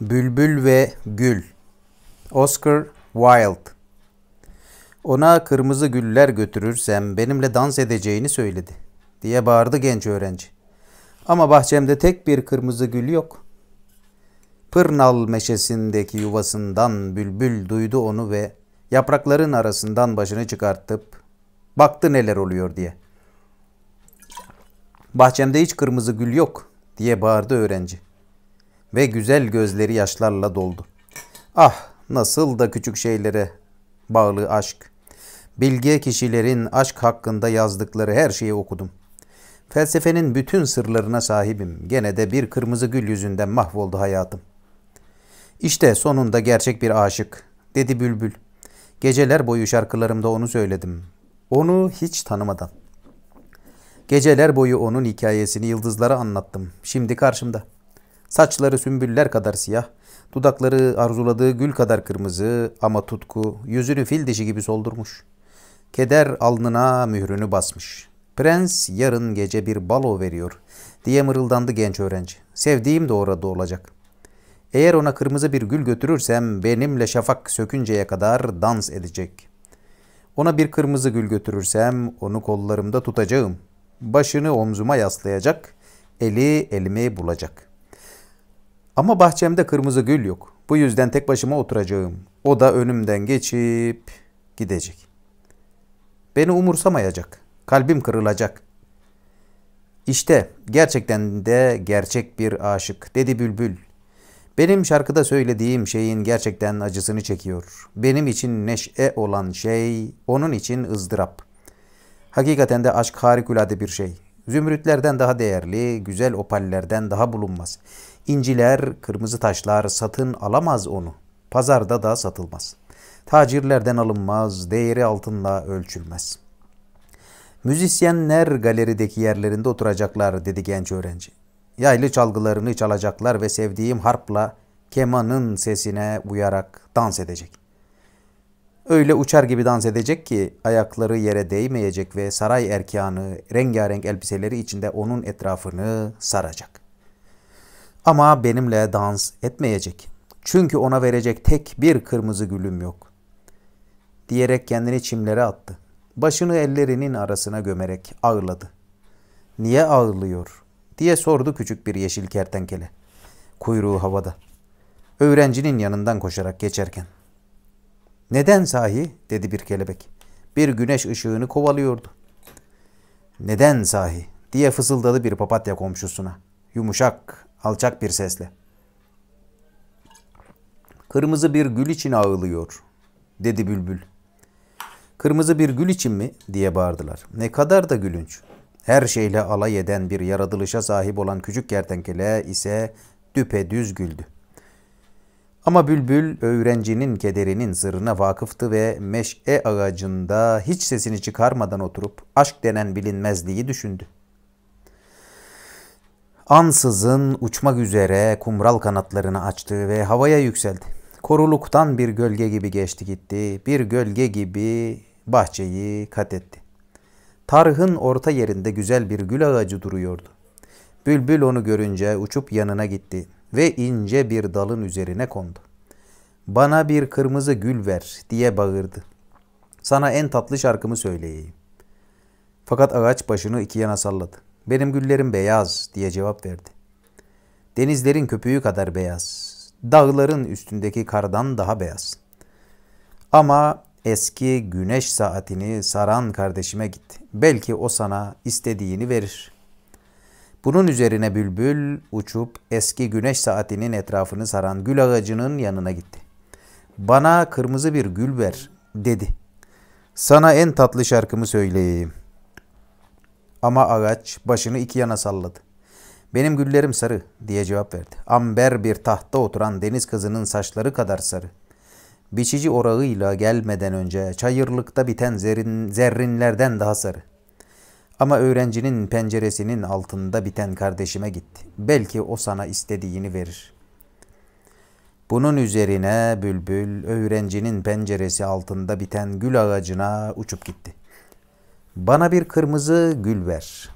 Bülbül ve Gül Oscar Wilde Ona kırmızı güller götürürsem benimle dans edeceğini söyledi diye bağırdı genç öğrenci. Ama bahçemde tek bir kırmızı gül yok. Pırnal meşesindeki yuvasından bülbül duydu onu ve yaprakların arasından başını çıkartıp baktı neler oluyor diye. Bahçemde hiç kırmızı gül yok diye bağırdı öğrenci ve güzel gözleri yaşlarla doldu. Ah nasıl da küçük şeylere bağlı aşk. Bilge kişilerin aşk hakkında yazdıkları her şeyi okudum. Felsefenin bütün sırlarına sahibim. Gene de bir kırmızı gül yüzünden mahvoldu hayatım. İşte sonunda gerçek bir aşık, dedi Bülbül. Geceler boyu şarkılarımda onu söyledim. Onu hiç tanımadan. Geceler boyu onun hikayesini yıldızlara anlattım. Şimdi karşımda.'' Saçları sümbüller kadar siyah, dudakları arzuladığı gül kadar kırmızı ama tutku yüzünü fil dişi gibi soldurmuş. Keder alnına mührünü basmış. Prens yarın gece bir balo veriyor diye mırıldandı genç öğrenci. Sevdiğim de orada olacak. Eğer ona kırmızı bir gül götürürsem benimle şafak sökünceye kadar dans edecek. Ona bir kırmızı gül götürürsem onu kollarımda tutacağım. Başını omzuma yaslayacak, eli elimi bulacak.'' Ama bahçemde kırmızı gül yok. Bu yüzden tek başıma oturacağım. O da önümden geçip gidecek. Beni umursamayacak. Kalbim kırılacak. İşte gerçekten de gerçek bir aşık dedi Bülbül. Benim şarkıda söylediğim şeyin gerçekten acısını çekiyor. Benim için neşe olan şey onun için ızdırap. Hakikaten de aşk harikulade bir şey. Zümrütlerden daha değerli, güzel opallerden daha bulunmaz. İnciler, kırmızı taşlar satın alamaz onu. Pazarda da satılmaz. Tacirlerden alınmaz, değeri altınla ölçülmez. Müzisyenler galerideki yerlerinde oturacaklar dedi genç öğrenci. Yaylı çalgılarını çalacaklar ve sevdiğim harpla kemanın sesine uyarak dans edecek. Öyle uçar gibi dans edecek ki ayakları yere değmeyecek ve saray erkanı rengarenk elbiseleri içinde onun etrafını saracak.'' Ama benimle dans etmeyecek. Çünkü ona verecek tek bir kırmızı gülüm yok. Diyerek kendini çimlere attı. Başını ellerinin arasına gömerek ağırladı. Niye ağırlıyor? diye sordu küçük bir yeşil kertenkele. Kuyruğu havada. Öğrencinin yanından koşarak geçerken. Neden sahi? dedi bir kelebek. Bir güneş ışığını kovalıyordu. Neden sahi? diye fısıldadı bir papatya komşusuna. Yumuşak, alçak bir sesle. Kırmızı bir gül için ağlıyor, dedi bülbül. Kırmızı bir gül için mi? diye bağırdılar. Ne kadar da gülünç. Her şeyle alay eden bir yaratılışa sahip olan küçük kertenkele ise düpedüz güldü. Ama bülbül öğrencinin kederinin sırrına vakıftı ve meşe ağacında hiç sesini çıkarmadan oturup aşk denen bilinmezliği düşündü ansızın uçmak üzere kumral kanatlarını açtı ve havaya yükseldi. Koruluktan bir gölge gibi geçti gitti, bir gölge gibi bahçeyi kat etti. Tarhın orta yerinde güzel bir gül ağacı duruyordu. Bülbül onu görünce uçup yanına gitti ve ince bir dalın üzerine kondu. Bana bir kırmızı gül ver diye bağırdı. Sana en tatlı şarkımı söyleyeyim. Fakat ağaç başını iki yana salladı. Benim güllerim beyaz diye cevap verdi. Denizlerin köpüğü kadar beyaz. Dağların üstündeki kardan daha beyaz. Ama eski güneş saatini saran kardeşime git. Belki o sana istediğini verir. Bunun üzerine bülbül uçup eski güneş saatinin etrafını saran gül ağacının yanına gitti. Bana kırmızı bir gül ver dedi. Sana en tatlı şarkımı söyleyeyim.'' Ama ağaç başını iki yana salladı. Benim güllerim sarı diye cevap verdi. Amber bir tahtta oturan deniz kızının saçları kadar sarı. Biçici orağıyla gelmeden önce çayırlıkta biten zerin, zerrinlerden daha sarı. Ama öğrencinin penceresinin altında biten kardeşime gitti. Belki o sana istediğini verir. Bunun üzerine bülbül öğrencinin penceresi altında biten gül ağacına uçup gitti. Bana bir kırmızı gül ver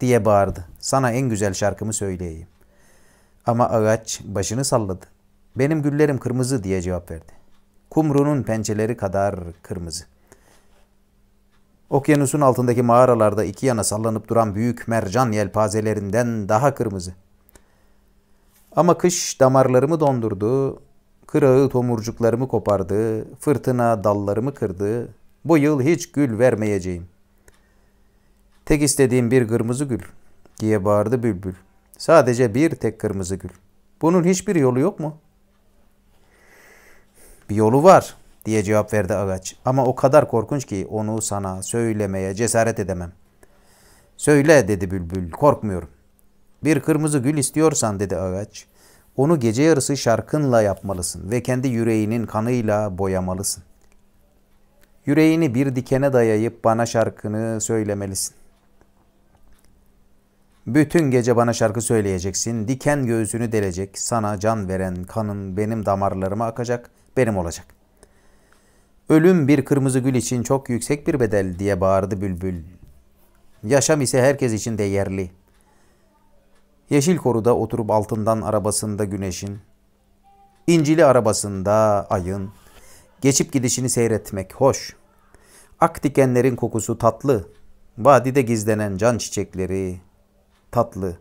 diye bağırdı. Sana en güzel şarkımı söyleyeyim. Ama ağaç başını salladı. Benim güllerim kırmızı diye cevap verdi. Kumru'nun pençeleri kadar kırmızı. Okyanusun altındaki mağaralarda iki yana sallanıp duran büyük mercan yelpazelerinden daha kırmızı. Ama kış damarlarımı dondurdu, kırağı tomurcuklarımı kopardı, fırtına dallarımı kırdı, bu yıl hiç gül vermeyeceğim. Tek istediğim bir kırmızı gül diye bağırdı bülbül. Sadece bir tek kırmızı gül. Bunun hiçbir yolu yok mu? Bir yolu var diye cevap verdi ağaç. Ama o kadar korkunç ki onu sana söylemeye cesaret edemem. Söyle dedi bülbül korkmuyorum. Bir kırmızı gül istiyorsan dedi ağaç. Onu gece yarısı şarkınla yapmalısın ve kendi yüreğinin kanıyla boyamalısın. Yüreğini bir dikene dayayıp bana şarkını söylemelisin. Bütün gece bana şarkı söyleyeceksin. Diken göğsünü delecek. Sana can veren kanın benim damarlarıma akacak. Benim olacak. Ölüm bir kırmızı gül için çok yüksek bir bedel diye bağırdı bülbül. Yaşam ise herkes için değerli. Yeşil koruda oturup altından arabasında güneşin, incili arabasında ayın, Geçip gidişini seyretmek hoş. Ak dikenlerin kokusu tatlı. Vadide gizlenen can çiçekleri tatlı.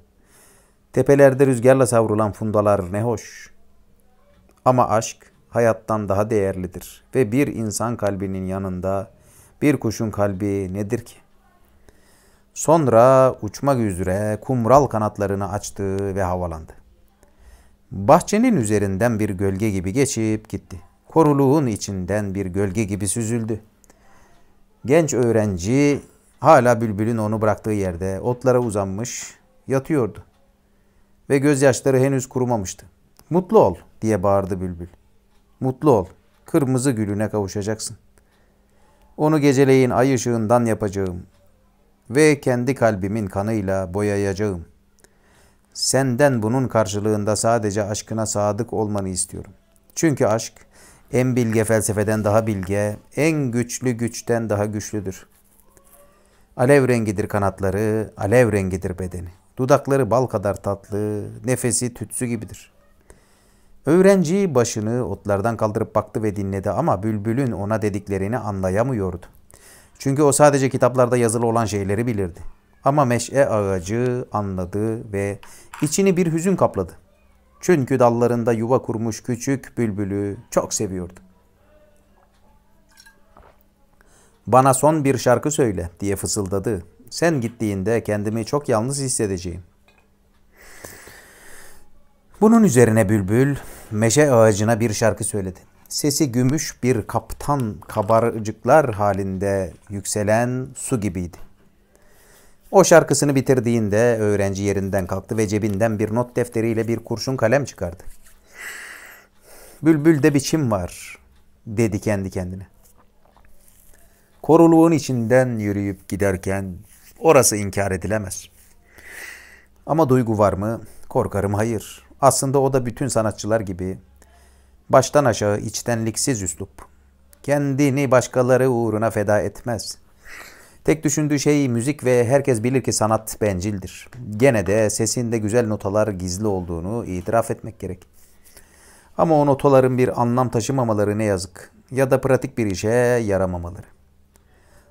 Tepelerde rüzgarla savrulan fundalar ne hoş. Ama aşk hayattan daha değerlidir ve bir insan kalbinin yanında bir kuşun kalbi nedir ki? Sonra uçmak üzere kumral kanatlarını açtı ve havalandı. Bahçenin üzerinden bir gölge gibi geçip gitti.'' koruluğun içinden bir gölge gibi süzüldü. Genç öğrenci hala bülbülün onu bıraktığı yerde otlara uzanmış yatıyordu. Ve gözyaşları henüz kurumamıştı. Mutlu ol diye bağırdı bülbül. Mutlu ol, kırmızı gülüne kavuşacaksın. Onu geceleyin ay ışığından yapacağım ve kendi kalbimin kanıyla boyayacağım. Senden bunun karşılığında sadece aşkına sadık olmanı istiyorum. Çünkü aşk en bilge felsefeden daha bilge, en güçlü güçten daha güçlüdür. Alev rengidir kanatları, alev rengidir bedeni. Dudakları bal kadar tatlı, nefesi tütsü gibidir. Öğrenci başını otlardan kaldırıp baktı ve dinledi ama bülbülün ona dediklerini anlayamıyordu. Çünkü o sadece kitaplarda yazılı olan şeyleri bilirdi. Ama meşe ağacı anladı ve içini bir hüzün kapladı. Çünkü dallarında yuva kurmuş küçük bülbülü çok seviyordu. Bana son bir şarkı söyle diye fısıldadı. Sen gittiğinde kendimi çok yalnız hissedeceğim. Bunun üzerine bülbül meşe ağacına bir şarkı söyledi. Sesi gümüş bir kaptan kabarcıklar halinde yükselen su gibiydi. O şarkısını bitirdiğinde öğrenci yerinden kalktı ve cebinden bir not defteriyle bir kurşun kalem çıkardı. Bülbülde biçim var dedi kendi kendine. Koruluğun içinden yürüyüp giderken orası inkar edilemez. Ama duygu var mı? Korkarım hayır. Aslında o da bütün sanatçılar gibi baştan aşağı içtenliksiz üslup. Kendini başkaları uğruna feda etmez. Tek düşündüğü şey müzik ve herkes bilir ki sanat bencildir. Gene de sesinde güzel notalar gizli olduğunu itiraf etmek gerek. Ama o notaların bir anlam taşımamaları ne yazık ya da pratik bir işe yaramamaları.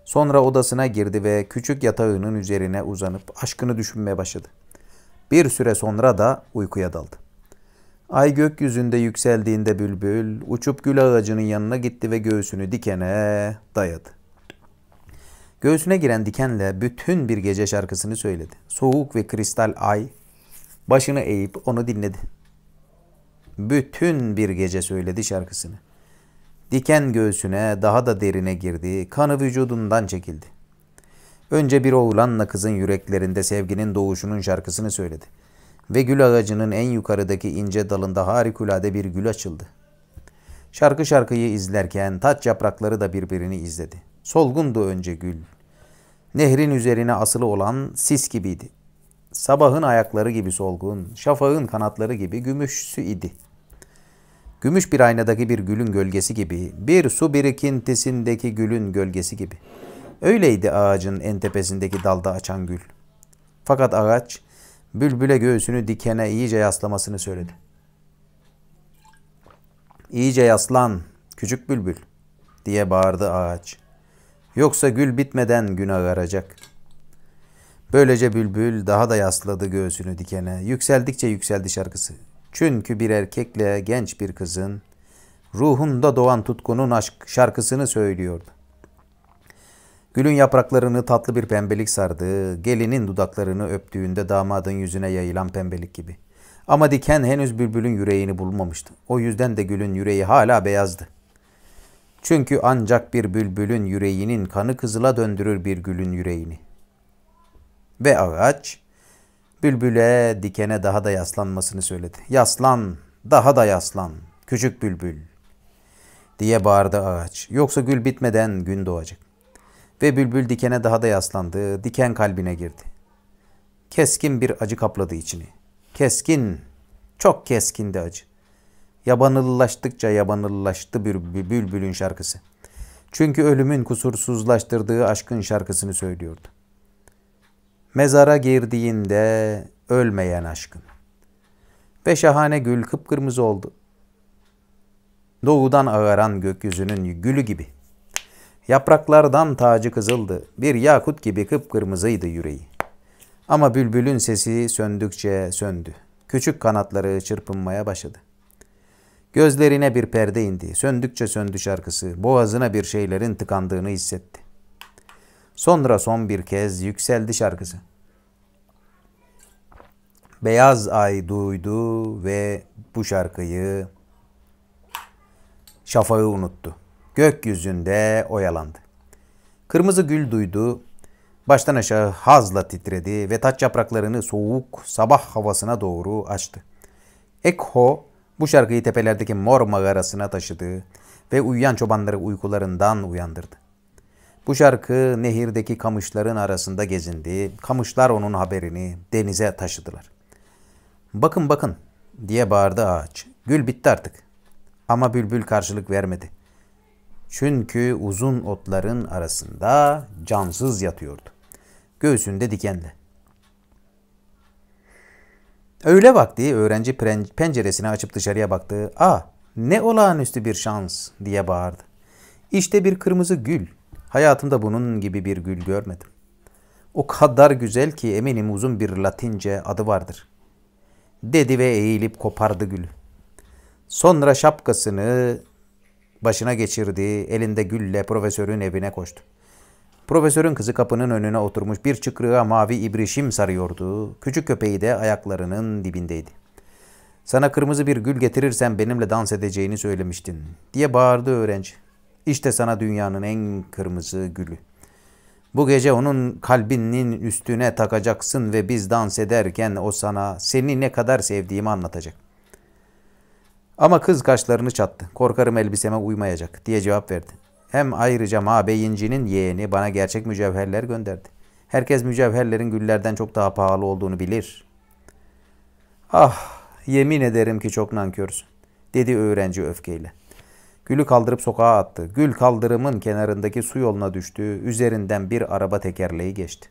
Sonra odasına girdi ve küçük yatağının üzerine uzanıp aşkını düşünmeye başladı. Bir süre sonra da uykuya daldı. Ay gökyüzünde yükseldiğinde bülbül uçup gül ağacının yanına gitti ve göğsünü dikene dayadı. Göğsüne giren dikenle bütün bir gece şarkısını söyledi. Soğuk ve kristal ay başını eğip onu dinledi. Bütün bir gece söyledi şarkısını. Diken göğsüne daha da derine girdi, kanı vücudundan çekildi. Önce bir oğlanla kızın yüreklerinde sevginin doğuşunun şarkısını söyledi. Ve gül ağacının en yukarıdaki ince dalında harikulade bir gül açıldı. Şarkı şarkıyı izlerken taç yaprakları da birbirini izledi. Solgundu önce gül, Nehrin üzerine asılı olan sis gibiydi. Sabahın ayakları gibi solgun, şafağın kanatları gibi gümüşsü idi. Gümüş bir aynadaki bir gülün gölgesi gibi, bir su birikintisindeki gülün gölgesi gibi. Öyleydi ağacın en tepesindeki dalda açan gül. Fakat ağaç, bülbüle göğsünü dikene iyice yaslamasını söyledi. İyice yaslan, küçük bülbül, diye bağırdı ağaç. Yoksa gül bitmeden gün ağaracak. Böylece bülbül daha da yasladı göğsünü dikene. Yükseldikçe yükseldi şarkısı. Çünkü bir erkekle genç bir kızın ruhunda doğan tutkunun aşk şarkısını söylüyordu. Gülün yapraklarını tatlı bir pembelik sardı, gelinin dudaklarını öptüğünde damadın yüzüne yayılan pembelik gibi. Ama diken henüz bülbülün yüreğini bulmamıştı. O yüzden de gülün yüreği hala beyazdı. Çünkü ancak bir bülbülün yüreğinin kanı kızıla döndürür bir gülün yüreğini. Ve ağaç bülbüle dikene daha da yaslanmasını söyledi. Yaslan, daha da yaslan, küçük bülbül diye bağırdı ağaç. Yoksa gül bitmeden gün doğacak. Ve bülbül dikene daha da yaslandı, diken kalbine girdi. Keskin bir acı kapladı içini. Keskin, çok keskindi acı. Yabanılılaştıkça yabanılılaştı bir bülbülün şarkısı. Çünkü ölümün kusursuzlaştırdığı aşkın şarkısını söylüyordu. Mezara girdiğinde ölmeyen aşkın. Ve şahane gül kıpkırmızı oldu. Doğudan ağaran gökyüzünün gülü gibi. Yapraklardan tacı kızıldı. Bir yakut gibi kıpkırmızıydı yüreği. Ama bülbülün sesi söndükçe söndü. Küçük kanatları çırpınmaya başladı. Gözlerine bir perde indi. Söndükçe söndü şarkısı. Boğazına bir şeylerin tıkandığını hissetti. Sonra son bir kez yükseldi şarkısı. Beyaz ay duydu ve bu şarkıyı şafağı unuttu. Gökyüzünde oyalandı. Kırmızı gül duydu. Baştan aşağı hazla titredi ve taç yapraklarını soğuk sabah havasına doğru açtı. Ekho bu şarkıyı tepelerdeki mor mağarasına taşıdı ve uyuyan çobanları uykularından uyandırdı. Bu şarkı nehirdeki kamışların arasında gezindi. Kamışlar onun haberini denize taşıdılar. Bakın bakın diye bağırdı ağaç. Gül bitti artık. Ama bülbül karşılık vermedi. Çünkü uzun otların arasında cansız yatıyordu. Göğsünde dikenle. Öyle vakti öğrenci penceresini açıp dışarıya baktı. ''Ah ne olağanüstü bir şans'' diye bağırdı. ''İşte bir kırmızı gül. Hayatımda bunun gibi bir gül görmedim. O kadar güzel ki eminim uzun bir latince adı vardır.'' Dedi ve eğilip kopardı gülü. Sonra şapkasını başına geçirdi. Elinde gülle profesörün evine koştu. Profesörün kızı kapının önüne oturmuş bir çıkrığa mavi ibrişim sarıyordu. Küçük köpeği de ayaklarının dibindeydi. Sana kırmızı bir gül getirirsen benimle dans edeceğini söylemiştin diye bağırdı öğrenci. İşte sana dünyanın en kırmızı gülü. Bu gece onun kalbinin üstüne takacaksın ve biz dans ederken o sana seni ne kadar sevdiğimi anlatacak. Ama kız kaşlarını çattı. Korkarım elbiseme uymayacak diye cevap verdi. Hem ayrıca Mabeyinci'nin yeğeni bana gerçek mücevherler gönderdi. Herkes mücevherlerin güllerden çok daha pahalı olduğunu bilir. Ah yemin ederim ki çok nankörsün dedi öğrenci öfkeyle. Gülü kaldırıp sokağa attı. Gül kaldırımın kenarındaki su yoluna düştü. Üzerinden bir araba tekerleği geçti.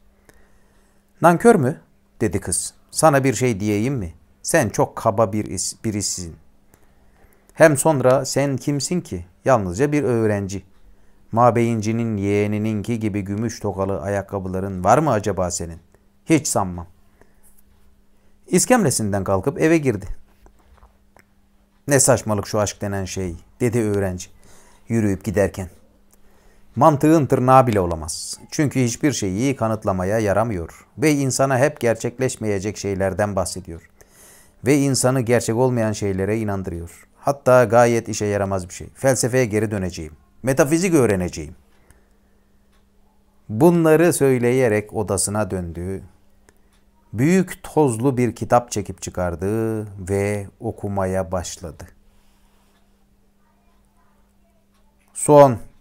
Nankör mü? dedi kız. Sana bir şey diyeyim mi? Sen çok kaba bir birisin. Hem sonra sen kimsin ki? Yalnızca bir öğrenci. Mabeyincinin yeğenininki gibi gümüş tokalı ayakkabıların var mı acaba senin? Hiç sanmam. İskemlesinden kalkıp eve girdi. Ne saçmalık şu aşk denen şey dedi öğrenci yürüyüp giderken. Mantığın tırnağı bile olamaz. Çünkü hiçbir şeyi kanıtlamaya yaramıyor. Ve insana hep gerçekleşmeyecek şeylerden bahsediyor. Ve insanı gerçek olmayan şeylere inandırıyor. Hatta gayet işe yaramaz bir şey. Felsefeye geri döneceğim. Metafizik öğreneceğim. Bunları söyleyerek odasına döndü. Büyük tozlu bir kitap çekip çıkardı ve okumaya başladı. Son